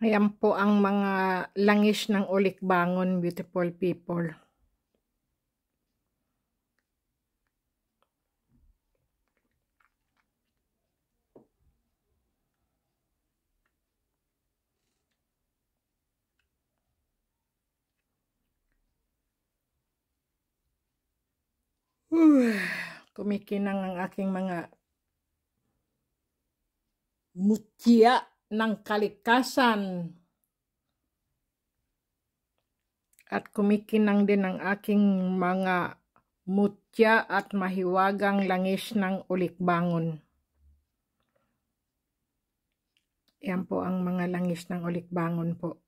Ayan po ang mga langis ng ulik beautiful people. Uh, kumikinang ang aking mga mutya ng kalikasan. At kumikinang din ang aking mga mutya at mahiwagang langis ng ulikbangon. Yan po ang mga langis ng ulikbangon po.